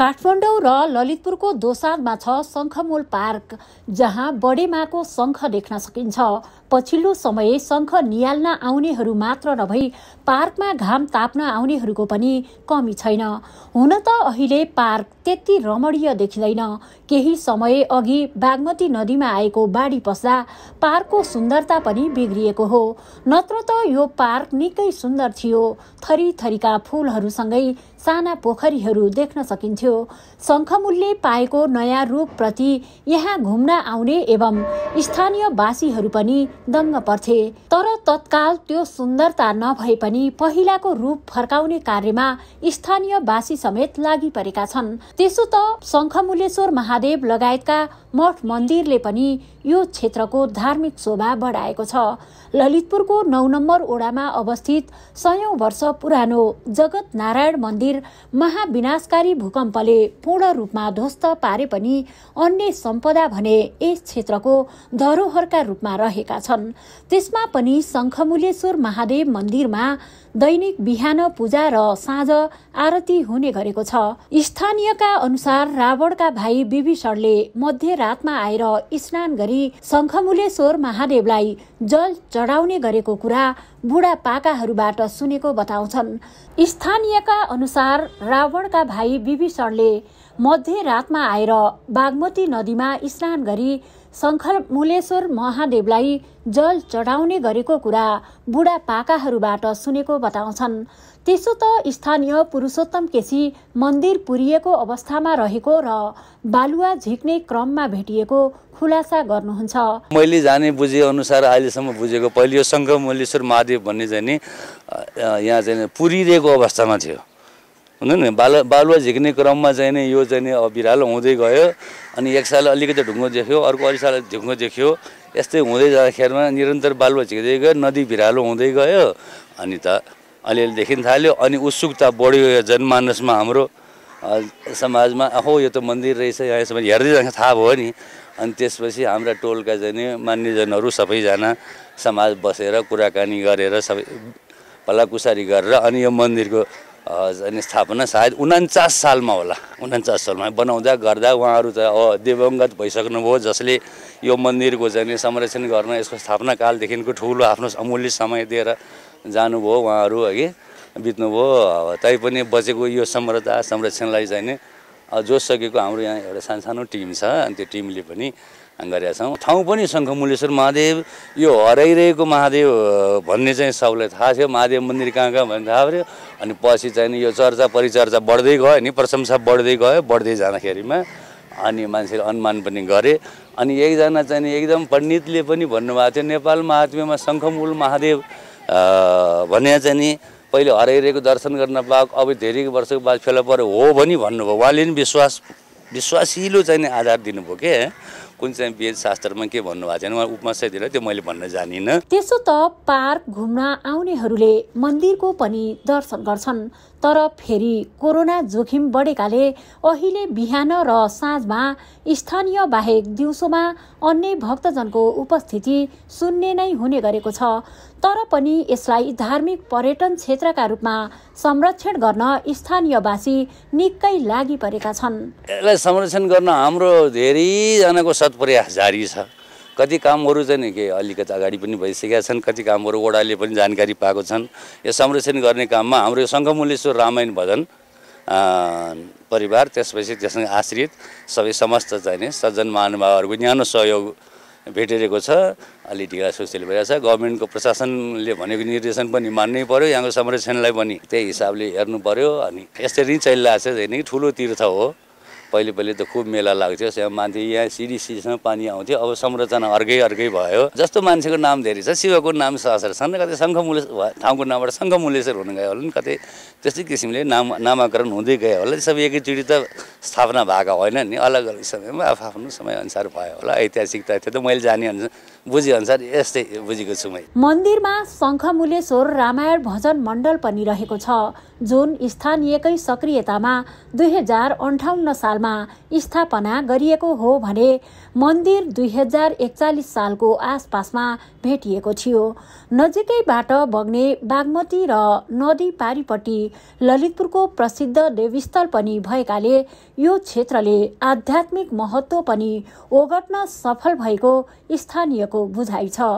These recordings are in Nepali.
काठमाडौँ र ललितपुरको दोसाँधमा छ शङ्खमूल पार्क जहाँ बडेमाको शङ्ख देख्न सकिन्छ पछिल्लो समय शङ्ख निहाल्न आउनेहरू मात्र नभई पार्कमा घाम ताप्न आउनेहरूको पनि कमी छैन हुन त अहिले पार्क त्यति रमणीय देखिँदैन केही समय अघि बागमती नदीमा आएको बाढी पस्दा पार्कको सुन्दरता पनि बिग्रिएको हो नत्र त यो पार्क निकै सुन्दर थियो थरी थरीका फूलहरूसँगै साना पोखरीहरू देख्न सकिन्थ्यो थियो शङ्खमूलले पाएको नयाँ रूपप्रति यहाँ घुम्न आउने एवं स्थानीय स्थानीयवासीहरू पनि दङ्ग पर्थे तर तत्काल त्यो सुन्दरता नभए पनि पहिलाको रूप फर्काउने कार्यमा स्थानीय स्थानीयवासी समेत लागि परेका छन् त्यसो त शङ्खमूलेश्वर महादेव लगायतका मठ मन्दिरले पनि यो क्षेत्रको धार्मिक शोभा बढाएको छ ललितपुरको नौ नम्बर ओडामा अवस्थित सयौं वर्ष पुरानो जगत नारायण मन्दिर महाविनाशकारी भूकम्प भूकम्पले पूर्ण रूपमा ध्वस्त पारे पनि अन्य सम्पदा भने यस क्षेत्रको धरोहरका रूपमा रहेका छन् त्यसमा पनि शङ्खमुलेश्वर महादेव मन्दिरमा दैनिक बिहान पूजा र साँझ आरती हुने गरेको छ स्थानीयका अनुसार रावणका भाइ विभीषणले मध्यरातमा आएर स्नान गरी शङ्खमुलेश्वर महादेवलाई जल चढाउने गरेको कुरा बुढापाकाहरूबाट सुनेको बताउँछन् स्थानीयका अनुसार रावणका भाइ विभीषण मध्य मध्यरातमा आएर बागमती नदीमा स्नान गरी शङ्खर मुलेश्वर महादेवलाई जल चढाउने गरेको कुरा बुढापाकाहरूबाट सुनेको बताउँछन् त्यसो त स्थानीय पुरुषोत्तम केसी मन्दिर पुरिएको अवस्थामा रहेको र बालुवा झिक्ने क्रममा भेटिएको खुलासा गर्नुहुन्छ मैले जाने बुझे अनुसार अहिलेसम्म बुझेको पहिलो यो शङ्कर मुलेश्वर महादेव भन्ने चाहिँ नि यहाँ चाहिँ पुरिरहेको अवस्थामा थियो हुँदैन नि बालु बालुवा झिक्ने क्रममा चाहिँ नि यो चाहिँ नि बिरालो हुँदै गयो अनि एक साल अलिकति ढुङ्गो देख्यो अर्को अलिक साल ढुङ्गो देख्यो यस्तै हुँदै जाँदाखेरिमा निरन्तर बालुवा झिक्दै गयो नदी भिरालो हुँदै गयो अनि त अलिअलि देखिन थाल्यो अनि उत्सुकता बढ्यो यो जनमानसमा हाम्रो समाजमा अहो यो त मन्दिर रहेछ यहाँसम्म हेर्दै जाँदा थाहा भयो नि अनि त्यसपछि हाम्रा टोलका चाहिँ जाने मान्यजनहरू सबैजना समाज बसेर कुराकानी गरेर सबै भलाकुसारी गरेर अनि यो मन्दिरको अनि स्थापना सायद उन्चास सालमा होला उन्चास सालमा बनाउँदा गर्दा उहाँहरू त दिवङ्गत भइसक्नुभयो जसले यो मन्दिरको चाहिँ संरक्षण गर्न यसको स्थापना कालदेखिको ठुलो आफ्नो अमूल्य समय दिएर जानुभयो उहाँहरू अघि बित्नुभयो तैपनि बचेको यो समरता संरक्षणलाई चाहिँ नि जोसकेको हाम्रो यहाँ एउटा सानसानो टिम छ अनि त्यो टिमले पनि गरेका छौँ ठाउँ पनि शङ्खमुलेश्वर महादेव यो हराइरहेको महादेव भन्ने चाहिँ सबलाई थाहा थियो महादेव मन्दिर कहाँ कहाँ भन्ने थाहा थियो अनि पछि चाहिँ यो चर्चा परिचर्चा बढ्दै गयो नि प्रशंसा बढ्दै गयो बढ्दै जाँदाखेरिमा अनि मान्छेले अनुमान पनि गरे अनि एकजना चाहिँ एकदम पण्डितले पनि भन्नुभएको थियो नेपाल महात्म्यमा शङ्खमूल महादेव भने चाहिँ नि पहिले हराइरहेको दर्शन गर्न पाएको अब धेरै वर्षको बाद फेला पऱ्यो हो भनी भन्नुभयो उहाँले पनि विश्वास विश्वासिलो चाहिँ आधार दिनुभयो के कुन चाहिँ वेद शास्त्रमा के भन्नुभएको छैन उहाँ उपमाशय दिएर त्यो मैले भन्न जानिनँ त्यसो त पार्क घुम्न आउनेहरूले मन्दिरको पनि दर्शन गर्छन् तर फेरि कोरोना जोखिम बढेकाले अहिले बिहान र साँझमा स्थानीय बाहेक दिउँसोमा अन्य भक्तजनको उपस्थिति शून्य नै हुने गरेको छ तर पनि यसलाई धार्मिक पर्यटन क्षेत्रका रूपमा संरक्षण गर्न स्थानीयवासी निकै लागि परेका छन् यसलाई संरक्षण गर्न हाम्रो धेरैजनाको सतत प्रयास जारी छ कति कामहरू चाहिँ के अलिकति अगाडि पनि भइसकेका छन् कति कामहरू वडाले पनि जानकारी पाएको छन् यो संरक्षण गर्ने काममा हाम्रो यो शङ्खमुलेश्वर रामायण भजन परिवार त्यसपछि त्यससँग आश्रित सबै समस्त चाहिने सज्जन महानुभावहरूको न्यानो सहयोग भेटिरहेको छ अलि ढिला सोचेल भइरहेको छ गभर्मेन्टको प्रशासनले भनेको निर्देशन पनि मान्नै पर्यो यहाँको संरक्षणलाई पनि त्यही हिसाबले हेर्नु पऱ्यो अनि यसरी नै चलिरहेको छ ठुलो तीर्थ हो पहिले पहिले त खुब मेला लाग्थ्यो त्यहाँ माथि यहाँ सिडी सिडीसँग पानी आउँथ्यो अब संरचना अर्कै अर्कै भयो जस्तो मान्छेको नाम धेरै छ शिवको नाम सहसर छन् कतै शङ्खमुले ठाउँको नामबाट शङ्खमुलेश्वर हुन गयो होला नि कतै त्यस्तै किसिमले नाम नामाकरण हुँदै गयो होला सबै एकैचोटि त स्थापना भएको होइन नि अलग अलग समयमा आफ आफ्नो समयअनुसार भयो होला ऐतिहासिक त्यो त मैले जाने अनुसार बुझेअनुसार यस्तै बुझेको छु मैले मन्दिरमा शङ्खमुलेश्वर रामायण भजन मण्डल पनि रहेको छ जुन स्थानीयकै सक्रियतामा दुई हजार अन्ठाउन्न साल सालमा स्थापना गरिएको हो भने मन्दिर दुई हजार एकचालिस सालको आसपासमा भेटिएको थियो नजिकैबाट बग्ने बागमती र नदी पारिपट्टि ललितपुरको प्रसिद्ध देवस्थल पनि भएकाले यो क्षेत्रले आध्यात्मिक महत्त्व पनि ओगट्न सफल भएको स्थानीयको बुझाइ छ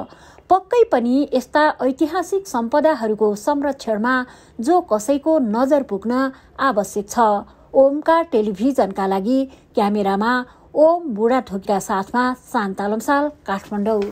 पक्कै पनि यस्ता ऐतिहासिक सम्पदाहरूको संरक्षणमा जो कसैको नजर पुग्न आवश्यक छ ओमका टेलिभिजनका लागि क्यामेरामा ओम बुढाढोकीका साथमा शान्ता लम्साल काठमाडौँ